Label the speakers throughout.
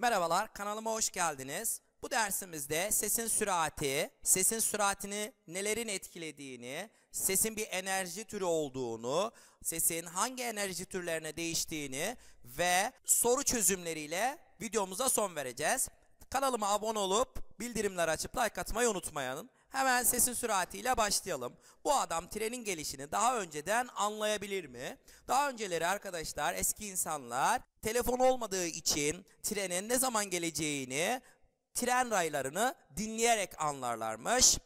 Speaker 1: Merhabalar, kanalıma hoş geldiniz. Bu dersimizde sesin sürati, sesin süratini nelerin etkilediğini, sesin bir enerji türü olduğunu, sesin hangi enerji türlerine değiştiğini ve soru çözümleriyle videomuza son vereceğiz. Kanalıma abone olup bildirimleri açıp like atmayı unutmayın. Hemen sesin süratiyle başlayalım. Bu adam trenin gelişini daha önceden anlayabilir mi? Daha önceleri arkadaşlar eski insanlar telefon olmadığı için trenin ne zaman geleceğini tren raylarını dinleyerek anlarlarmış.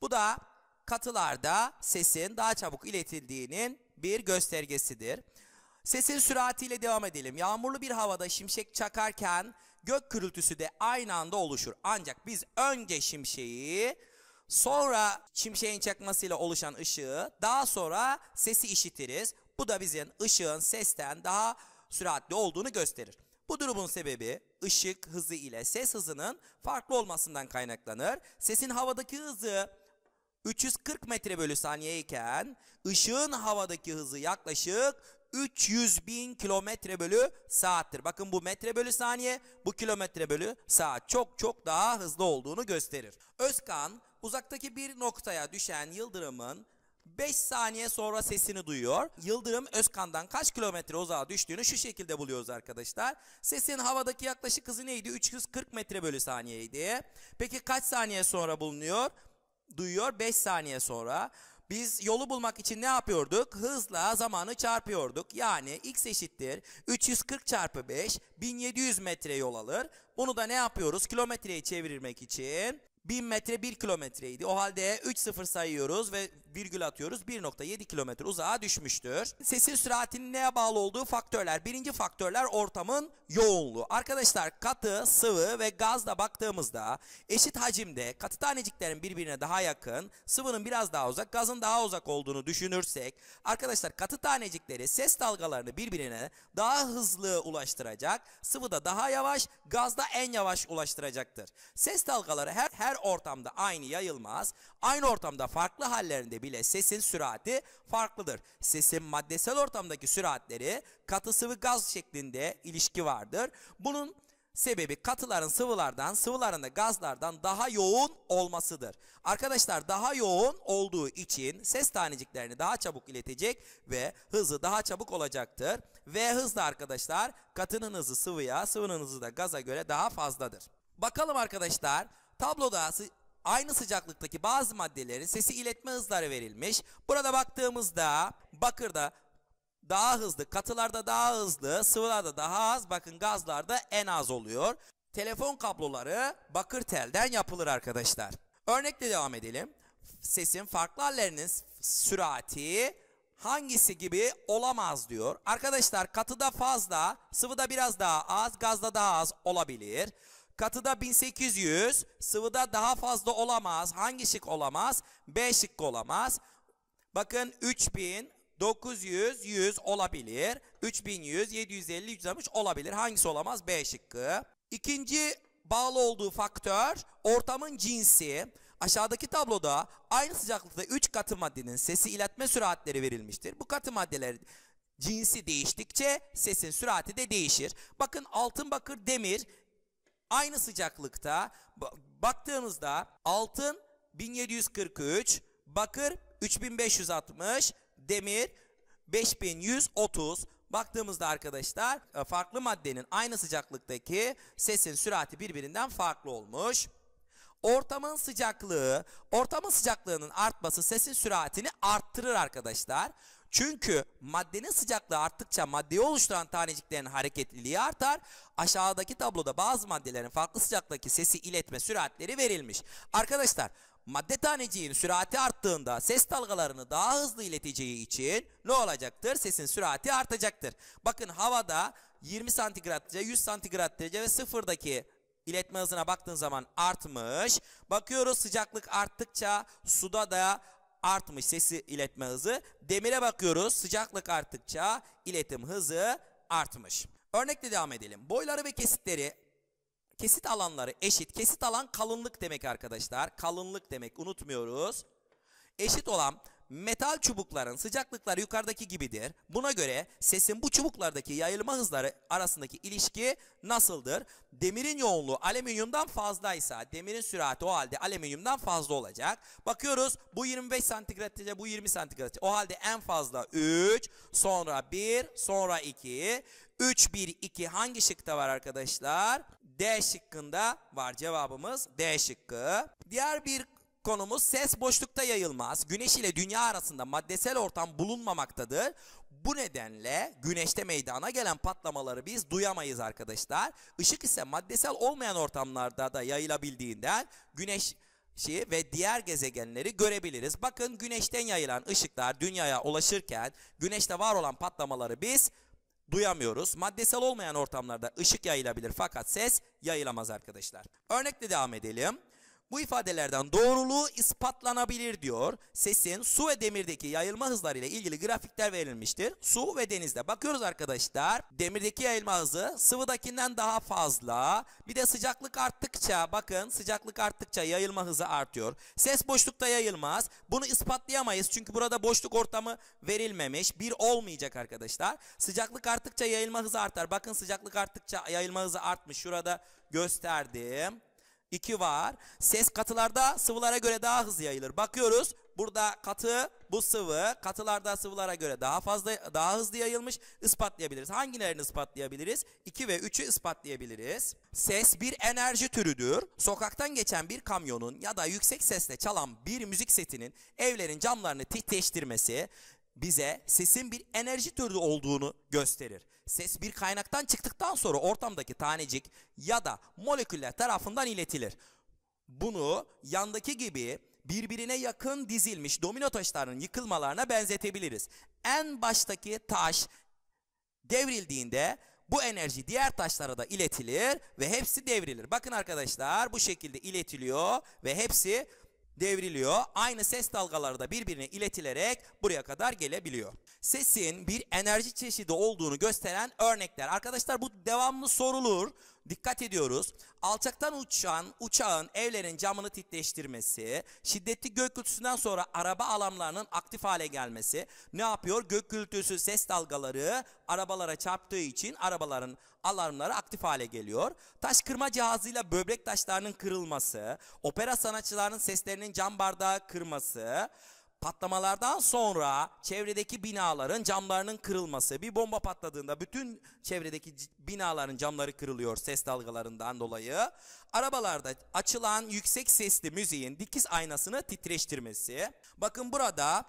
Speaker 1: Bu da katılarda sesin daha çabuk iletildiğinin bir göstergesidir. Sesin süratiyle devam edelim. Yağmurlu bir havada şimşek çakarken gök gürültüsü de aynı anda oluşur. Ancak biz önce şimşeği Sonra şimşeğin çakmasıyla oluşan ışığı daha sonra sesi işitiriz. Bu da bizim ışığın sesten daha süratli olduğunu gösterir. Bu durumun sebebi ışık hızı ile ses hızının farklı olmasından kaynaklanır. Sesin havadaki hızı 340 metre bölü saniye iken ışığın havadaki hızı yaklaşık 300 bin kilometre bölü saattir. Bakın bu metre bölü saniye, bu kilometre bölü saat çok çok daha hızlı olduğunu gösterir. Özkan uzaktaki bir noktaya düşen yıldırımın 5 saniye sonra sesini duyuyor. Yıldırım Özkan'dan kaç kilometre uzağa düştüğünü şu şekilde buluyoruz arkadaşlar. Sesin havadaki yaklaşık hızı neydi? 340 metre bölü saniyeydi. Peki kaç saniye sonra bulunuyor? Duyuyor 5 saniye sonra. Biz yolu bulmak için ne yapıyorduk? Hızla zamanı çarpıyorduk. Yani x eşittir 340 çarpı 5 1700 metre yol alır. Bunu da ne yapıyoruz? Kilometreye çevirmek için 1000 metre 1 kilometreydi. O halde 3 sıfır sayıyoruz ve virgül atıyoruz. 1.7 kilometre uzağa düşmüştür. Sesin süratinin neye bağlı olduğu faktörler. Birinci faktörler ortamın yoğunluğu. Arkadaşlar katı, sıvı ve gazla baktığımızda eşit hacimde katı taneciklerin birbirine daha yakın, sıvının biraz daha uzak, gazın daha uzak olduğunu düşünürsek arkadaşlar katı tanecikleri ses dalgalarını birbirine daha hızlı ulaştıracak, sıvı da daha yavaş, gaz da en yavaş ulaştıracaktır. Ses dalgaları her her her ortamda aynı yayılmaz. Aynı ortamda farklı hallerinde bile sesin sürati farklıdır. Sesin maddesel ortamdaki süratleri katı sıvı gaz şeklinde ilişki vardır. Bunun sebebi katıların sıvılardan, sıvıların da gazlardan daha yoğun olmasıdır. Arkadaşlar daha yoğun olduğu için ses taneciklerini daha çabuk iletecek ve hızı daha çabuk olacaktır. V hızlı arkadaşlar katının hızı sıvıya, sıvının hızı da gaza göre daha fazladır. Bakalım arkadaşlar Tabloda aynı sıcaklıktaki bazı maddelerin sesi iletme hızları verilmiş. Burada baktığımızda bakırda daha hızlı, katılarda daha hızlı, sıvılarda daha az, bakın gazlarda en az oluyor. Telefon kabloları bakır telden yapılır arkadaşlar. Örnekle devam edelim. Sesin farklı hallerinin sürati hangisi gibi olamaz diyor. Arkadaşlar katıda fazla, sıvıda biraz daha az, gazda daha az olabilir. Katıda 1800, sıvıda daha fazla olamaz. Hangi şık olamaz? B şık olamaz. Bakın 3000, 900, 100 olabilir. 3100, 750, 160 olabilir. Hangisi olamaz? B şıkkı. İkinci bağlı olduğu faktör ortamın cinsi. Aşağıdaki tabloda aynı sıcaklıkta 3 katı maddenin sesi iletme süratleri verilmiştir. Bu katı maddeler cinsi değiştikçe sesin sürati de değişir. Bakın altın, bakır, demir Aynı sıcaklıkta baktığımızda altın 1743, bakır 3560, demir 5130. Baktığımızda arkadaşlar e, farklı maddenin aynı sıcaklıktaki sesin sürati birbirinden farklı olmuş. Ortamın sıcaklığı, ortamın sıcaklığının artması sesin süratini arttırır arkadaşlar. Çünkü maddenin sıcaklığı arttıkça maddeyi oluşturan taneciklerin hareketliliği artar. Aşağıdaki tabloda bazı maddelerin farklı sıcaklıktaki sesi iletme süratleri verilmiş. Arkadaşlar madde taneciğin sürati arttığında ses dalgalarını daha hızlı ileteceği için ne olacaktır? Sesin sürati artacaktır. Bakın havada 20 santigrat derece, 100 santigrat derece ve sıfırdaki iletme hızına baktığın zaman artmış. Bakıyoruz sıcaklık arttıkça suda da artmış sesi iletme hızı. Demire bakıyoruz sıcaklık arttıkça iletim hızı artmış. Örnekle devam edelim. Boyları ve kesitleri kesit alanları eşit. Kesit alan kalınlık demek arkadaşlar. Kalınlık demek unutmuyoruz. Eşit olan Metal çubukların sıcaklıkları yukarıdaki gibidir. Buna göre sesin bu çubuklardaki yayılma hızları arasındaki ilişki nasıldır? Demirin yoğunluğu alüminyumdan fazlaysa demirin sürati o halde alüminyumdan fazla olacak. Bakıyoruz bu 25 santigratçe bu 20 santigratçe. O halde en fazla 3 sonra 1 sonra 2 3 1 2 hangi şıkta var arkadaşlar? D şıkkında var cevabımız D şıkkı. Diğer bir konumuz ses boşlukta yayılmaz. Güneş ile dünya arasında maddesel ortam bulunmamaktadır. Bu nedenle güneşte meydana gelen patlamaları biz duyamayız arkadaşlar. Işık ise maddesel olmayan ortamlarda da yayılabildiğinden güneş ve diğer gezegenleri görebiliriz. Bakın güneşten yayılan ışıklar dünyaya ulaşırken güneşte var olan patlamaları biz duyamıyoruz. Maddesel olmayan ortamlarda ışık yayılabilir fakat ses yayılamaz arkadaşlar. Örnekle devam edelim. Bu ifadelerden doğruluğu ispatlanabilir diyor. Sesin su ve demirdeki yayılma hızları ile ilgili grafikler verilmiştir. Su ve denizde bakıyoruz arkadaşlar. Demirdeki yayılma hızı sıvıdakinden daha fazla. Bir de sıcaklık arttıkça bakın sıcaklık arttıkça yayılma hızı artıyor. Ses boşlukta yayılmaz. Bunu ispatlayamayız çünkü burada boşluk ortamı verilmemiş. Bir olmayacak arkadaşlar. Sıcaklık arttıkça yayılma hızı artar. Bakın sıcaklık arttıkça yayılma hızı artmış. Şurada gösterdim. 2 var. Ses katılarda sıvılara göre daha hızlı yayılır. Bakıyoruz burada katı bu sıvı katılarda sıvılara göre daha fazla daha hızlı yayılmış ispatlayabiliriz. Hangilerini ispatlayabiliriz? 2 ve 3'ü ispatlayabiliriz. Ses bir enerji türüdür. Sokaktan geçen bir kamyonun ya da yüksek sesle çalan bir müzik setinin evlerin camlarını titreştirmesi, bize sesin bir enerji türü olduğunu gösterir. Ses bir kaynaktan çıktıktan sonra ortamdaki tanecik ya da moleküller tarafından iletilir. Bunu yandaki gibi birbirine yakın dizilmiş domino taşlarının yıkılmalarına benzetebiliriz. En baştaki taş devrildiğinde bu enerji diğer taşlara da iletilir ve hepsi devrilir. Bakın arkadaşlar bu şekilde iletiliyor ve hepsi devriliyor. Aynı ses dalgaları da birbirine iletilerek buraya kadar gelebiliyor. Sesin bir enerji çeşidi olduğunu gösteren örnekler. Arkadaşlar bu devamlı sorulur. Dikkat ediyoruz. Alçaktan uçan uçağın evlerin camını titreştirmesi, şiddetli gök gürültüsünden sonra araba alamlarının aktif hale gelmesi ne yapıyor? Gök gürültüsü ses dalgaları arabalara çarptığı için arabaların alarmları aktif hale geliyor. Taş kırma cihazıyla böbrek taşlarının kırılması, opera sanatçılarının seslerinin cam bardağı kırması, Patlamalardan sonra çevredeki binaların camlarının kırılması, bir bomba patladığında bütün çevredeki binaların camları kırılıyor ses dalgalarından dolayı. Arabalarda açılan yüksek sesli müziğin dikiz aynasını titreştirmesi. Bakın burada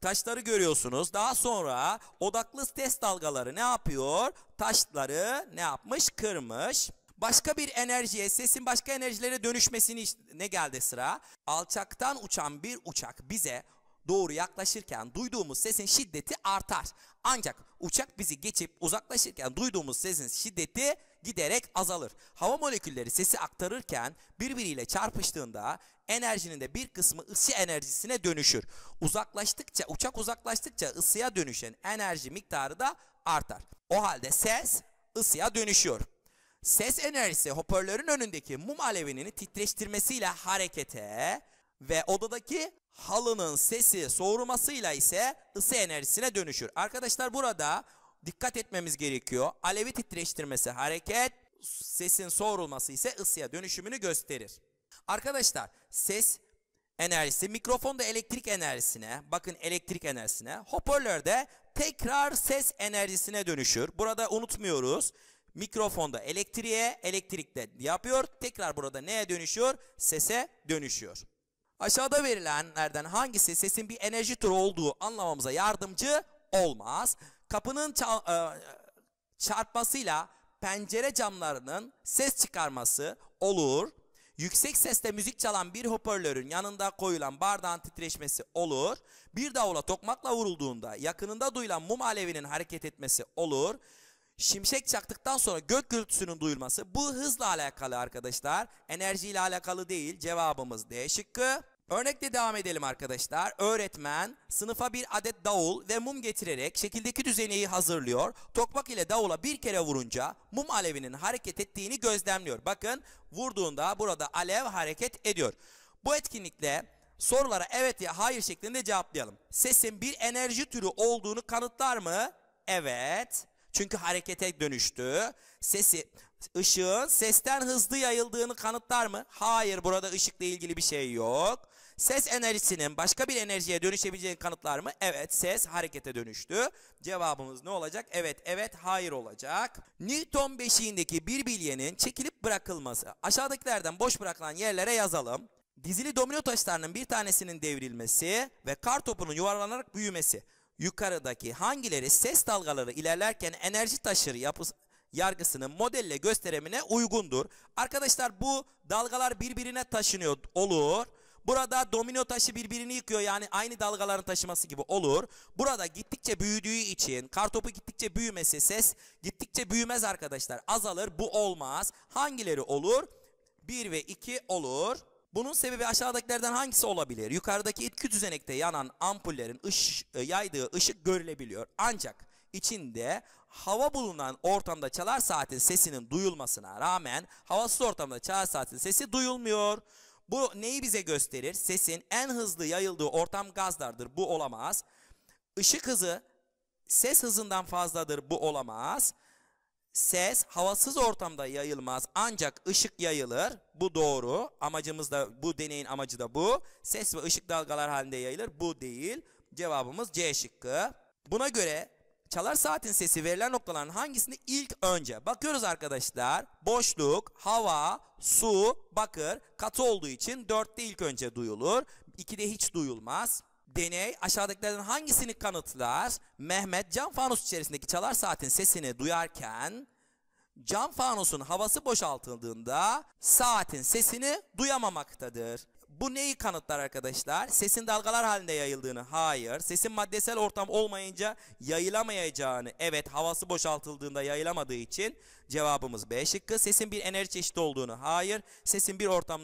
Speaker 1: taşları görüyorsunuz. Daha sonra odaklı ses dalgaları ne yapıyor? Taşları ne yapmış? Kırmış başka bir enerjiye, sesin başka enerjilere dönüşmesini ne geldi sıra? Alçaktan uçan bir uçak bize doğru yaklaşırken duyduğumuz sesin şiddeti artar. Ancak uçak bizi geçip uzaklaşırken duyduğumuz sesin şiddeti giderek azalır. Hava molekülleri sesi aktarırken birbiriyle çarpıştığında enerjinin de bir kısmı ısı enerjisine dönüşür. Uzaklaştıkça, uçak uzaklaştıkça ısıya dönüşen enerji miktarı da artar. O halde ses ısıya dönüşüyor. Ses enerjisi hoparlörün önündeki mum alevinin titreştirmesiyle harekete ve odadaki halının sesi soğurmasıyla ise ısı enerjisine dönüşür. Arkadaşlar burada dikkat etmemiz gerekiyor. Alevi titreştirmesi hareket, sesin soğurulması ise ısıya dönüşümünü gösterir. Arkadaşlar ses enerjisi mikrofonda elektrik enerjisine, bakın elektrik enerjisine, hoparlörde tekrar ses enerjisine dönüşür. Burada unutmuyoruz. Mikrofonda elektriğe, elektrikte yapıyor. Tekrar burada neye dönüşüyor? Sese dönüşüyor. Aşağıda verilenlerden hangisi sesin bir enerji türü olduğu anlamamıza yardımcı olmaz? Kapının e, çarpmasıyla pencere camlarının ses çıkarması olur. Yüksek sesle müzik çalan bir hoparlörün yanında koyulan bardağın titreşmesi olur. Bir davula tokmakla vurulduğunda yakınında duyulan mum alevinin hareket etmesi olur. Şimşek çaktıktan sonra gök gürültüsünün duyulması bu hızla alakalı arkadaşlar. Enerjiyle alakalı değil. Cevabımız D şıkkı. Örnekle devam edelim arkadaşlar. Öğretmen sınıfa bir adet davul ve mum getirerek şekildeki düzeneyi hazırlıyor. Tokmak ile davula bir kere vurunca mum alevinin hareket ettiğini gözlemliyor. Bakın vurduğunda burada alev hareket ediyor. Bu etkinlikle sorulara evet ya hayır şeklinde cevaplayalım. Sesin bir enerji türü olduğunu kanıtlar mı? Evet. Çünkü harekete dönüştü. Sesi ışığın sesten hızlı yayıldığını kanıtlar mı? Hayır burada ışıkla ilgili bir şey yok. Ses enerjisinin başka bir enerjiye dönüşebileceğini kanıtlar mı? Evet ses harekete dönüştü. Cevabımız ne olacak? Evet evet hayır olacak. Newton beşiğindeki bir bilyenin çekilip bırakılması. Aşağıdakilerden boş bırakılan yerlere yazalım. Dizili domino taşlarının bir tanesinin devrilmesi ve kar topunun yuvarlanarak büyümesi. Yukarıdaki hangileri ses dalgaları ilerlerken enerji taşırı yapısı yargısının modelle gösteremine uygundur. Arkadaşlar bu dalgalar birbirine taşınıyor olur. Burada domino taşı birbirini yıkıyor yani aynı dalgaların taşıması gibi olur. Burada gittikçe büyüdüğü için kartopu gittikçe büyümesi ses gittikçe büyümez arkadaşlar. Azalır bu olmaz. Hangileri olur? 1 ve 2 olur. Bunun sebebi aşağıdakilerden hangisi olabilir? Yukarıdaki itki düzenekte yanan ampullerin ış, e, yaydığı ışık görülebiliyor. Ancak içinde hava bulunan ortamda çalar saatin sesinin duyulmasına rağmen havasız ortamda çalar saatin sesi duyulmuyor. Bu neyi bize gösterir? Sesin en hızlı yayıldığı ortam gazlardır. Bu olamaz. Işık hızı ses hızından fazladır. Bu olamaz. Ses havasız ortamda yayılmaz ancak ışık yayılır. Bu doğru. Amacımız da bu deneyin amacı da bu. Ses ve ışık dalgalar halinde yayılır. Bu değil. Cevabımız C şıkkı. Buna göre çalar saatin sesi verilen noktaların hangisini ilk önce? Bakıyoruz arkadaşlar. Boşluk, hava, su, bakır katı olduğu için 4'te ilk önce duyulur. 2'de hiç duyulmaz. Deney aşağıdakilerden hangisini kanıtlar? Mehmet cam fanus içerisindeki çalar saatin sesini duyarken cam fanusun havası boşaltıldığında saatin sesini duyamamaktadır. Bu neyi kanıtlar arkadaşlar? Sesin dalgalar halinde yayıldığını. Hayır. Sesin maddesel ortam olmayınca yayılamayacağını. Evet havası boşaltıldığında yayılamadığı için cevabımız B şıkkı. Sesin bir enerji çeşidi olduğunu. Hayır. Sesin bir ortam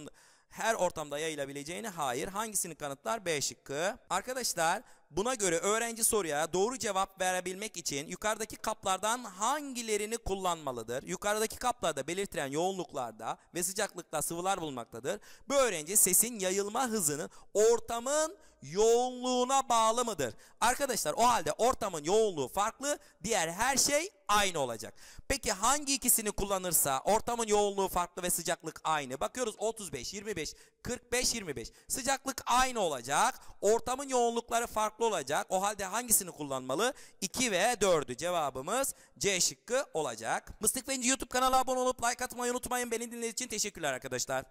Speaker 1: her ortamda yayılabileceğini hayır. Hangisini kanıtlar? B şıkkı. Arkadaşlar Buna göre öğrenci soruya doğru cevap verebilmek için yukarıdaki kaplardan hangilerini kullanmalıdır? Yukarıdaki kaplarda belirtilen yoğunluklarda ve sıcaklıkta sıvılar bulunmaktadır. Bu öğrenci sesin yayılma hızını ortamın yoğunluğuna bağlı mıdır? Arkadaşlar o halde ortamın yoğunluğu farklı, diğer her şey aynı olacak. Peki hangi ikisini kullanırsa ortamın yoğunluğu farklı ve sıcaklık aynı. Bakıyoruz 35, 25, 45, 25. Sıcaklık aynı olacak. Ortamın yoğunlukları farklı olacak. O halde hangisini kullanmalı? 2 ve 4'ü cevabımız C şıkkı olacak. Mıstık Fenci YouTube kanala abone olup like atmayı unutmayın. Beni dinlediğiniz için teşekkürler arkadaşlar.